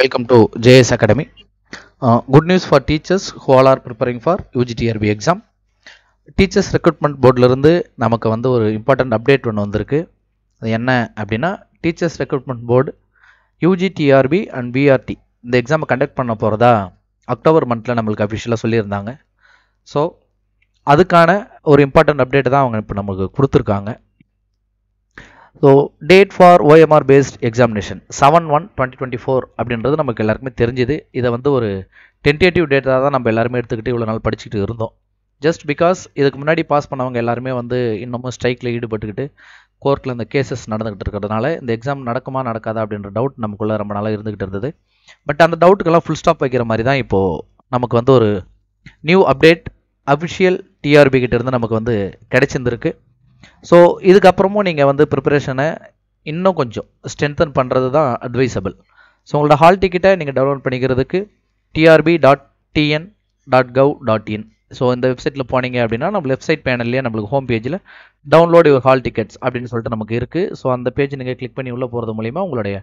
welcome to JS academy good news for teachers teachers are all for UGTRB exam teachers recruitment போர்டிலிருந்து நமக்கு வந்து ஒரு important update ஒன்று வந்திருக்கு அது என்ன அப்படின்னா teachers recruitment board UGTRB and BRT இந்த எக்ஸாமை கண்டக்ட் பண்ண போகிறதா அக்டோபர் மந்தில் நம்மளுக்கு அஃபிஷியலாக சொல்லியிருந்தாங்க ஸோ அதுக்கான ஒரு இம்பார்ட்டண்ட் அப்டேட் தான் அவங்க இப்போ நமக்கு கொடுத்துருக்காங்க so date for OMR based examination seven one twenty twenty four அப்படின்றது நமக்கு எல்லாருக்குமே தெரிஞ்சுது இதை வந்து ஒரு டென்டேட்டிவ் டேட்டாக தான் நம்ம எல்லாருமே எடுத்துக்கிட்டு இவ்வளோ நாள் படிச்சுட்டு இருந்தோம் ஜஸ்ட் பிகாஸ் இதுக்கு முன்னாடி பாஸ் பண்ணவங்க எல்லாருமே வந்து இன்னமும் ஸ்ட்ரைக்கில் ஈடுபட்டுக்கிட்டு கோர்ட்டில் இந்த கேசஸ் நடந்துகிட்டு இருக்கிறதுனால இந்த எக்ஸாம் நடக்குமா நடக்காதா அப்படின்ற டவுட் நமக்குள்ளே ரொம்ப நாளாக இருந்துகிட்டு இருந்தது பட் அந்த டவுட்டுக்கெல்லாம் ஃபுல் ஸ்டாப் வைக்கிற மாதிரி தான் இப்போது நமக்கு வந்து ஒரு நியூ அப்டேட் அஃபிஷியல் டிஆர்பி கிட்டேருந்து நமக்கு வந்து கிடைச்சிருந்துருக்கு ஸோ இதுக்கப்புறமும் நீங்கள் வந்து ப்ரிப்பரேஷனை இன்னும் கொஞ்சம் ஸ்ட்ரென்தன் பண்ணுறது தான் அட்வைசபிள் ஸோ உங்களோட ஹால் டிக்கெட்டை நீங்கள் டவுன்லோட் பண்ணிக்கிறதுக்கு TRB dot TN dot gov dot in so இந்த வெப்சைட்டில் போனீங்க அப்படின்னா நம்ம வெப்சைட் பேனல்லையே நம்மளுக்கு ஹோம் பேஜில் டவுன்லோட் யுவர் ஹால் டிக்கெட்ஸ் அப்படின்னு சொல்லிட்டு நமக்கு இருக்குது ஸோ அந்த பேஜ் நீங்கள் கிளிக் பண்ணி உள்ளே போகிறது மூலிமா உங்களுடைய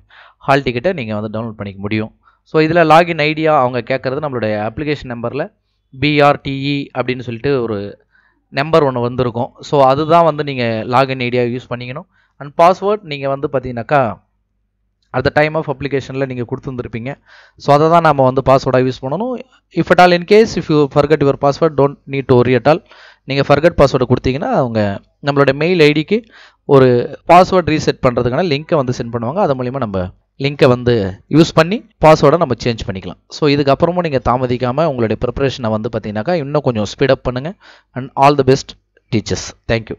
ஹால் டிக்கெட்டை நீங்கள் வந்து டவுன்லோட் பண்ணிக்க முடியும் ஸோ இதில் லாகின் ஐடியா அவங்க கேட்குறது நம்மளுடைய அப்ளிகேஷன் நம்பரில் பிஆர்டிஇ அப்படின்னு சொல்லிட்டு ஒரு நம்பர் ஒன்று வந்திருக்கும் ஸோ அதுதான் வந்து நீங்கள் லாகின் ஐடியா யூஸ் பண்ணிக்கணும் அண்ட் பாஸ்வேர்ட் நீங்கள் வந்து பார்த்தீங்கன்னாக்கா அட் த டைம் ஆஃப் அப்ளிகேஷனில் நீங்கள் கொடுத்துருந்துருப்பீங்க ஸோ அதை தான் நம்ம வந்து பாஸ்வேர்டாக யூஸ் பண்ணணும் if at all in case if you forgot your password don't need to worry at all நீங்கள் ஃபர்கட் பாஸ்வேர்டு கொடுத்தீங்கன்னா அவங்க நம்மளோட மெயில் ஐடிக்கு ஒரு பாஸ்வேர்ட் ரீசெட் பண்ணுறதுக்கான லிங்க்கை வந்து சென்ட் பண்ணுவாங்க அது மூலிமா நம்ம லிங்க்கை வந்து யூஸ் பண்ணி பாஸ்வேர்டை நம்ம சேஞ்ச் பண்ணிக்கலாம் ஸோ இதுக்கப்புறமும் நீங்கள் தாமதிக்காமல் உங்களுடைய ப்ரிப்பரேஷனை வந்து பார்த்தீங்கன்னாக்கா இன்னும் கொஞ்சம் ஸ்பீடப் பண்ணுங்கள் and all the best teachers thank you